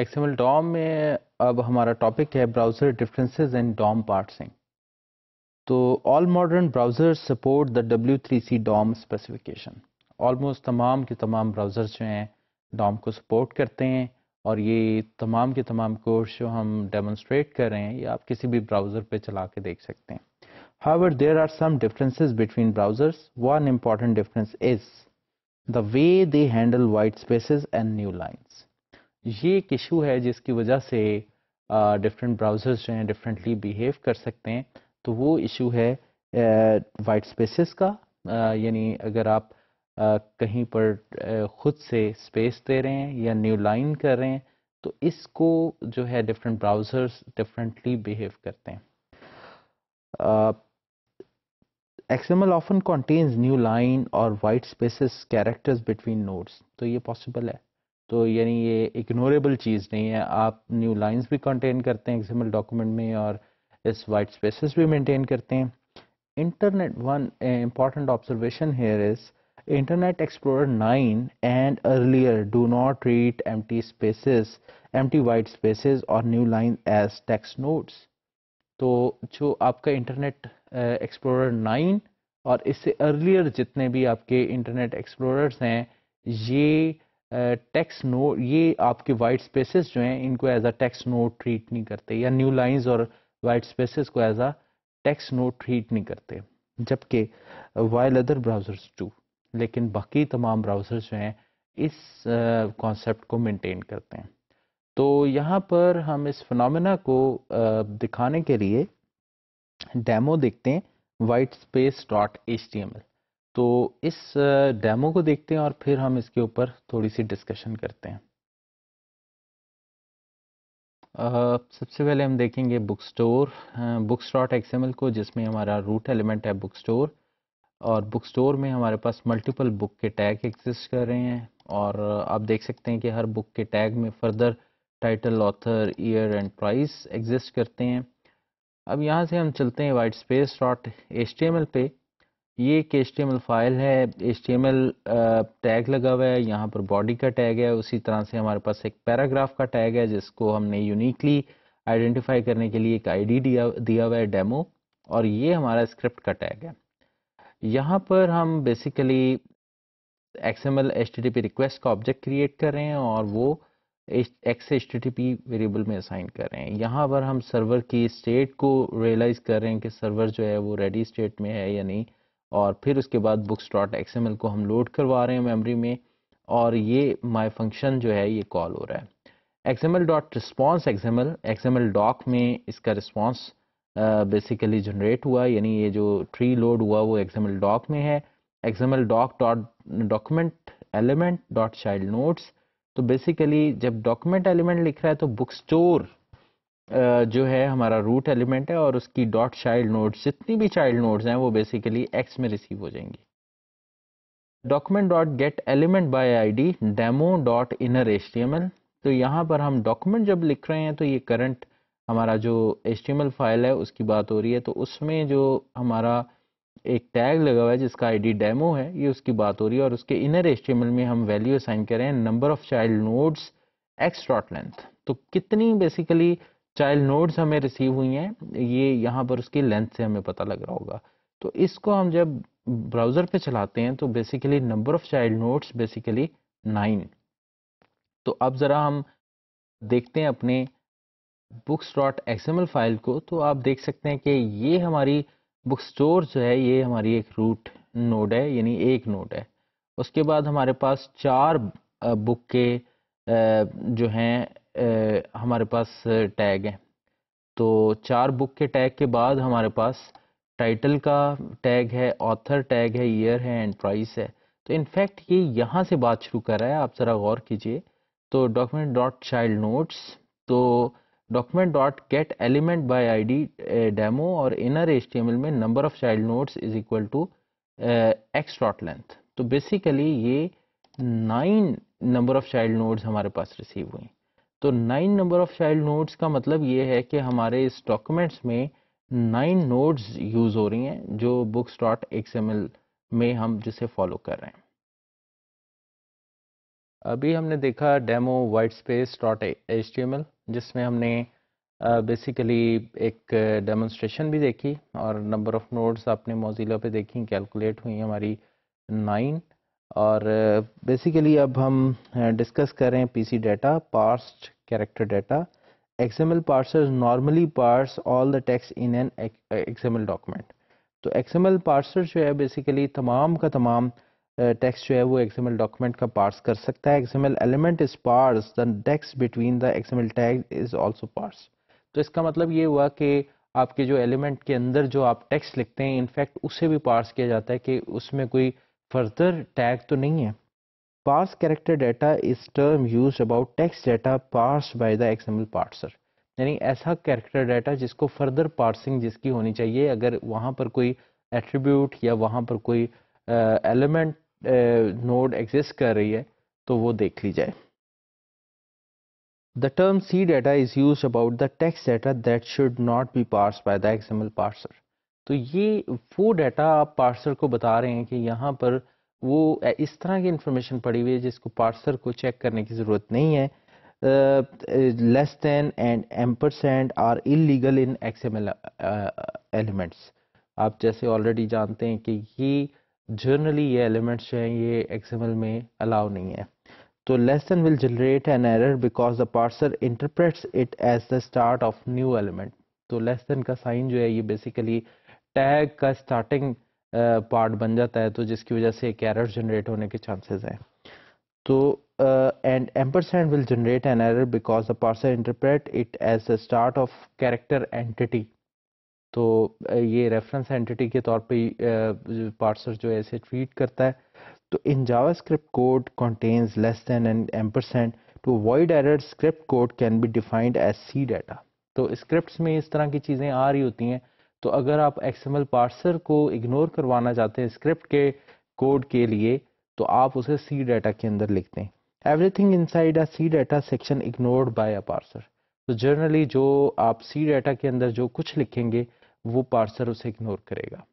XML Dom में अब हमारा टॉपिक है browser differences in DOM parsing तो all modern browser support the W three C DOM specification almost तमाम के तमाम ब्राउज़र जो हैं डॉम को सपोर्ट करते हैं और ये तमाम के तमाम कोर्स जो हम डेमोन्स्ट्रेट कर रहे हैं ये आप किसी भी ब्राउज़र पे चला के देख सकते हैं however there are some differences between browsers. One important difference is the way they handle white spaces and new lines ये एक इशू है जिसकी वजह से डिफरेंट ब्राउज़र्स जो हैं डिफरेंटली बिहेव कर सकते हैं तो वो इशू है वाइट स्पेसेस का यानी अगर आप Uh, कहीं पर uh, खुद से स्पेस दे रहे हैं या न्यू लाइन कर रहे हैं तो इसको जो है डिफरेंट ब्राउज़र्स डिफरेंटली बिहेव करते हैं XML often contains new line और white spaces characters between nodes तो ये पॉसिबल है तो यानी ये इग्नोरेबल चीज़ नहीं है आप न्यू लाइंस भी कंटेन करते हैं एक्सएमएल डॉक्यूमेंट में और इस वाइट स्पेसेस भी मेंटेन करते हैं internet one important observation here is internet explorer 9 and earlier do not treat empty spaces empty white spaces or new line as text nodes तो जो आपका इंटरनेट एक्सप्लोरर 9 और इससे अर्लियर जितने भी आपके इंटरनेट एक्सप्लोरर्स हैं ये टेक्स्ट नोट ये आपके वाइट स्पेसेस जो हैं इनको as a text node treat नहीं करते या न्यू लाइंस और वाइट स्पेसेस को as a text node treat नहीं करते जबकि वाइल अदर ब्राउजर्स टू लेकिन बाकी तमाम ब्राउज़र्स जो हैं इस कॉन्सेप्ट को मेंटेन करते हैं तो यहाँ पर हम इस फिनोमेना को दिखाने के लिए डेमो देखते हैं white space dot H D M L तो इस डेमो को देखते हैं और फिर हम इसके ऊपर थोड़ी सी डिस्कशन करते हैं Uh, सबसे पहले हम देखेंगे book store book store XML को जिसमें हमारा रूट एलिमेंट है बुक स्टोर और बुक स्टोर में हमारे पास मल्टीपल बुक के टैग एग्जिस्ट कर रहे हैं और आप देख सकते हैं कि हर बुक के टैग में further title author year and price exist करते हैं अब यहाँ से हम चलते हैं वाइट स्पेस डॉट एच पे ये एक एच फाइल है एच टैग लगा हुआ है यहाँ पर बॉडी का टैग है उसी तरह से हमारे पास एक पैराग्राफ का टैग है जिसको हमने यूनिकली आइडेंटिफाई करने के लिए एक आईडी दिया दिया हुआ है डेमो और ये हमारा स्क्रिप्ट का टैग है यहाँ पर हम बेसिकली टी पी रिक्वेस्ट का ऑब्जेक्ट क्रिएट कर रहे हैं और वो एक्स एच वेरिएबल में असाइन कर रहे हैं यहाँ पर हम सर्वर की स्टेट को रियलाइज़ कर रहे हैं कि सर्वर जो है वो रेडी स्टेट में है या नहीं और फिर उसके बाद books dot X M L को हम लोड करवा रहे हैं मेमोरी में और ये माई फंक्शन जो है ये कॉल हो रहा है X M L dot response X M L X M L doc में इसका रिस्पॉन्स बेसिकली जनरेट हुआ यानी ये जो ट्री लोड हुआ वो एक्स एम एल डॉक में है X M L doc dot document element dot child nodes तो बेसिकली जब डॉक्यूमेंट एलिमेंट लिख रहा है तो बुक स्टोर जो है हमारा रूट एलिमेंट है और उसकी डॉट चाइल्ड नोड्स जितनी भी चाइल्ड नोड्स हैं वो बेसिकली एक्स में रिसीव हो जाएंगी document dot get element by I D demo dot inner H T M L तो यहाँ पर हम डॉक्यूमेंट जब लिख रहे हैं तो ये करंट हमारा जो H T M L file है उसकी बात हो रही है तो उसमें जो हमारा एक टैग लगा हुआ है जिसका आई डी डेमो है ये उसकी बात हो रही है और उसके inner H T M L में हम वैल्यू असाइन करें number of child nodes X dot length तो कितनी बेसिकली चाइल्ड नोड्स हमें रिसीव हुई हैं ये यहाँ पर उसकी लेंथ से हमें पता लग रहा होगा तो इसको हम जब ब्राउज़र पे चलाते हैं तो basically number of child nodes basically nine तो अब ज़रा हम देखते हैं अपने बुक्स डॉट एक्सएमएल फाइल को तो आप देख सकते हैं कि ये हमारी बुक स्टोर जो है ये हमारी एक रूट नोड है यानी एक नोड है उसके बाद हमारे पास चार बुक के जो हैं हमारे पास टैग हैं तो चार बुक के टैग के बाद हमारे पास टाइटल का टैग है ऑथर टैग है ईयर है एंड प्राइस है तो इनफैक्ट ये यहाँ से बात शुरू कर रहा है आप ज़रा गौर कीजिए तो डॉक्यूमेंट डॉट चाइल्ड नोट्स तो document dot get element by ID demo और इनर एच में number of child nodes is equal to X dot length तो बेसिकली ये nine number of child nodes हमारे पास रिसीव हुई तो nine number of child nodes का मतलब ये है कि हमारे इस डॉक्यूमेंट्स में नाइन नोड्स यूज हो रही हैं जो बुक्स डॉट एक्सएमएल में हम जिसे फॉलो कर रहे हैं अभी हमने देखा demo white space dot H D M L जिसमें हमने बेसिकली एक डेमोन्स्ट्रेशन भी देखी और नंबर ऑफ नोड्स आपने मोजिला पे देखी कैलकुलेट हुई हमारी नाइन और बेसिकली uh, अब हम डिस्कस uh, कर रहे हैं PC data parsed character data XML parser normally parse all the text in an XML document तो एक्सएमएल पार्सर जो है बेसिकली तमाम का तमाम टेक्स्ट uh, जो है वो एक्सएमएल डॉक्यूमेंट का पार्स कर सकता है L element is parse the text between the XML tag is also parse तो इसका मतलब ये हुआ कि आपके जो एलिमेंट के अंदर जो आप टेक्स्ट लिखते हैं इनफैक्ट उसे भी पार्स किया जाता है कि उसमें कोई फर्दर टैग तो नहीं है parse character data is term use about text data parsed by the XML parser यानी ऐसा कैरेक्टर डाटा जिसको फर्दर पार्सिंग जिसकी होनी चाहिए अगर वहाँ पर कोई एट्रीब्यूट या वहाँ पर कोई एलिमेंट नोड एग्जिस्ट कर रही है तो वो देख ली जाए the term C data is use about the text data that should not be parse by the XML parser तो ये वो डाटा आप पार्सर को बता रहे हैं कि यहाँ पर वो इस तरह की इंफॉर्मेशन पड़ी हुई है जिसको पार्सर को चेक करने की ज़रूरत नहीं है less than and ampersand are illegal in XML elements आप जैसे ऑलरेडी जानते हैं कि ये जर्नली ये एलिमेंट्स हैं ये एक्सएमएल में अलाउ नहीं है तो less than will generate an error because the parser interprets it as the start of new element तो लेस देन का साइन जो है ये बेसिकली टैग का स्टार्टिंग पार्ट बन जाता है तो जिसकी वजह से एक एरर जनरेट होने के चांसेस हैं तो and ampersand will generate an error because the parser interpret it as the start of character entity तो ये रेफरेंस एंटिटी के तौर पे पार्सर जो है इसे ट्रीट करता है तो in JavaScript code contains less than and ampersand to avoid error script code can be defined as C data तो स्क्रिप्ट्स में इस तरह की चीज़ें आ रही होती हैं तो अगर आप एक्सएमएल पार्सर को इग्नोर करवाना चाहते हैं स्क्रिप्ट के कोड के लिए तो आप उसे सी डाटा के अंदर लिखते हैं everything inside a C data section ignored by a parser तो जनरली जो आप सी डाटा के अंदर जो कुछ लिखेंगे वो पार्सर उसे इग्नोर करेगा